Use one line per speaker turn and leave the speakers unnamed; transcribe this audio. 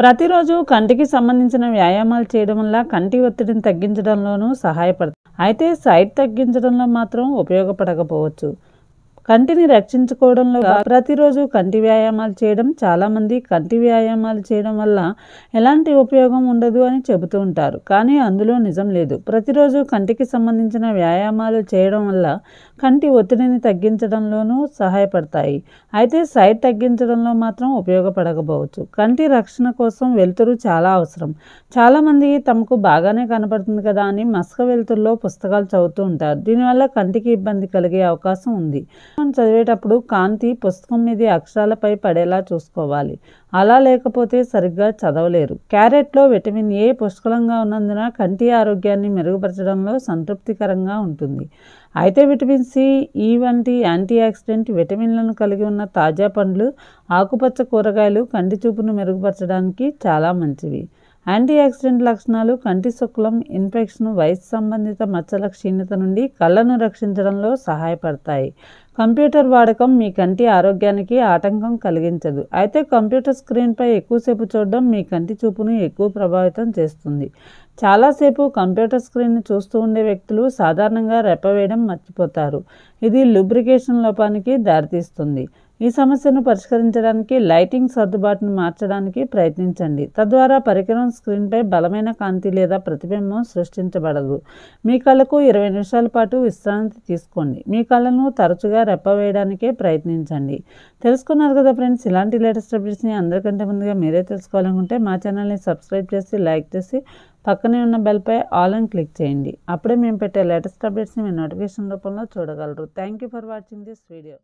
ప్రతిరోజు కంటికి సంబంధించిన వ్యాయామాలు చేయడం వల్ల కంటి ఒత్తిడిని తగ్గించడంలోనూ సహాయపడుతుంది అయితే సైట్ తగ్గించడంలో మాత్రం ఉపయోగపడకపోవచ్చు కంటిని రక్షించుకోవడంలో ప్రతిరోజు కంటి వ్యాయామాలు చేయడం చాలామంది కంటి వ్యాయామాలు చేయడం వల్ల ఎలాంటి ఉపయోగం ఉండదు అని చెబుతూ ఉంటారు కానీ అందులో నిజం లేదు ప్రతిరోజు కంటికి సంబంధించిన వ్యాయామాలు చేయడం వల్ల కంటి ఒత్తిడిని తగ్గించడంలోనూ సహాయపడతాయి అయితే సైట్ తగ్గించడంలో మాత్రం ఉపయోగపడకపోవచ్చు కంటి రక్షణ కోసం వెలుతురు చాలా అవసరం చాలామంది తమకు బాగానే కనపడుతుంది కదా అని మస్క వెలుతురులో పుస్తకాలు చదువుతూ ఉంటారు దీనివల్ల కంటికి ఇబ్బంది కలిగే అవకాశం ఉంది చదివేటప్పుడు కాంతి పుస్తకం మీద అక్షరాలపై పడేలా చూసుకోవాలి అలా లేకపోతే సరిగ్గా చదవలేరు క్యారెట్లో విటమిన్ ఏ పుష్కలంగా ఉన్నందున కంటి ఆరోగ్యాన్ని మెరుగుపరచడంలో సంతృప్తికరంగా ఉంటుంది అయితే విటమిన్ సి ఈ వంటి యాంటీఆక్సిడెంట్ విటమిన్లను కలిగి ఉన్న తాజా పండ్లు ఆకుపచ్చ కూరగాయలు కంటి చూపును మెరుగుపరచడానికి చాలా మంచివి యాంటీఆక్సిడెంట్ లక్షణాలు కంటి శుక్లం ఇన్ఫెక్షన్ వయసు సంబంధిత మచ్చల క్షీణత నుండి కళ్ళను రక్షించడంలో సహాయపడతాయి కంప్యూటర్ వాడకం మీ కంటి ఆరోగ్యానికి ఆటంకం కలిగించదు అయితే కంప్యూటర్ స్క్రీన్పై ఎక్కువసేపు చూడడం మీ కంటి చూపును ఎక్కువ ప్రభావితం చేస్తుంది చాలాసేపు కంప్యూటర్ స్క్రీన్ను చూస్తూ ఉండే వ్యక్తులు సాధారణంగా రెప్పవేయడం మర్చిపోతారు ఇది లూబ్రికేషన్ లోపానికి దారితీస్తుంది ఈ సమస్యను పరిష్కరించడానికి లైటింగ్ సర్దుబాటును మార్చడానికి ప్రయత్నించండి తద్వారా పరికరం స్క్రీన్పై బలమైన కాంతి లేదా ప్రతిబింబం సృష్టించబడదు మీ కళ్ళకు ఇరవై నిమిషాల పాటు విశ్రాంతి తీసుకోండి మీ కళ్ళను తరచుగా రెప్పవేయడానికే ప్రయత్నించండి తెలుసుకున్నారు కదా ఫ్రెండ్స్ ఇలాంటి లేటెస్ట్ అప్డేట్స్ని అందరికంటే ముందుగా మీరే తెలుసుకోవాలనుకుంటే మా ఛానల్ని సబ్స్క్రైబ్ చేసి లైక్ చేసి పక్కనే ఉన్న బెల్పై ఆల్ అండ్ క్లిక్ చేయండి అప్పుడే మేము పెట్టే లేటెస్ట్ అప్డేట్స్ని మీ నోటిఫికేషన్ రూపంలో చూడగలరు thank you for watching this video